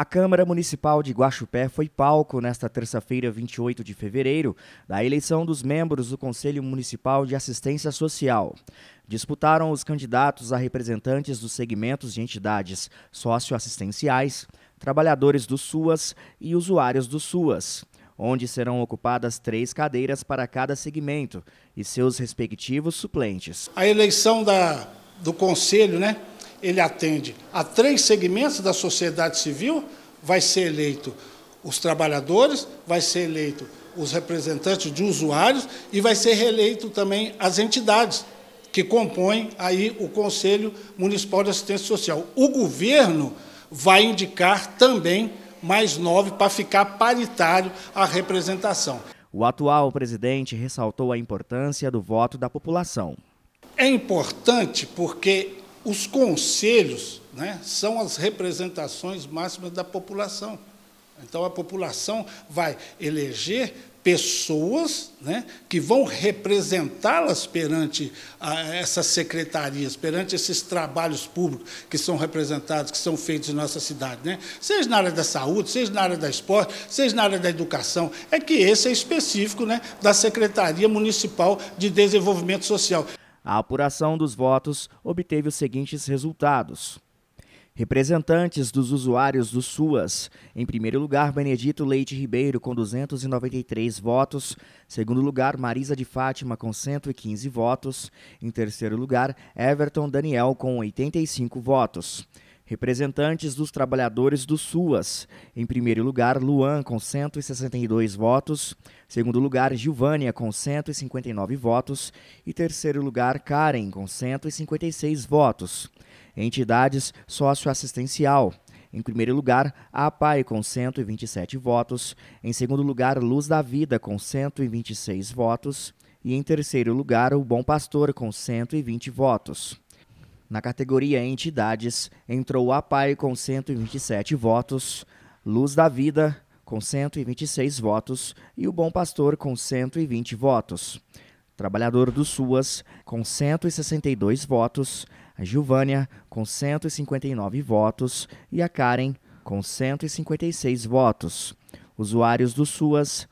A Câmara Municipal de Guaxupé foi palco nesta terça-feira, 28 de fevereiro, da eleição dos membros do Conselho Municipal de Assistência Social. Disputaram os candidatos a representantes dos segmentos de entidades socioassistenciais, trabalhadores do SUAS e usuários do SUAS, onde serão ocupadas três cadeiras para cada segmento e seus respectivos suplentes. A eleição da, do Conselho, né? ele atende a três segmentos da sociedade civil, vai ser eleito os trabalhadores, vai ser eleito os representantes de usuários e vai ser reeleito também as entidades que compõem aí o Conselho Municipal de Assistência Social. O governo vai indicar também mais nove para ficar paritário a representação. O atual presidente ressaltou a importância do voto da população. É importante porque os conselhos né, são as representações máximas da população. Então, a população vai eleger pessoas né, que vão representá-las perante a, ah, essas secretarias, perante esses trabalhos públicos que são representados, que são feitos em nossa cidade. Né? Seja na área da saúde, seja na área da esporte, seja na área da educação. É que esse é específico né, da Secretaria Municipal de Desenvolvimento Social. A apuração dos votos obteve os seguintes resultados. Representantes dos usuários do SUAS. Em primeiro lugar, Benedito Leite Ribeiro, com 293 votos. Segundo lugar, Marisa de Fátima, com 115 votos. Em terceiro lugar, Everton Daniel, com 85 votos. Representantes dos trabalhadores do SUAS. Em primeiro lugar, Luan, com 162 votos. Segundo lugar, Gilvânia, com 159 votos. E terceiro lugar, Karen, com 156 votos. Entidades socioassistencial. Em primeiro lugar, a APAI com 127 votos. Em segundo lugar, Luz da Vida com 126 votos. E em terceiro lugar, o Bom Pastor com 120 votos. Na categoria Entidades, entrou a PAI com 127 votos, Luz da Vida com 126 votos e o Bom Pastor com 120 votos. Trabalhador do SUAS com 162 votos, a Gilvânia com 159 votos e a Karen com 156 votos. Usuários do SUAS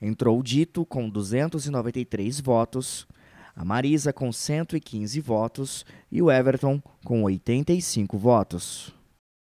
entrou o Dito com 293 votos, a Marisa com 115 votos e o Everton com 85 votos.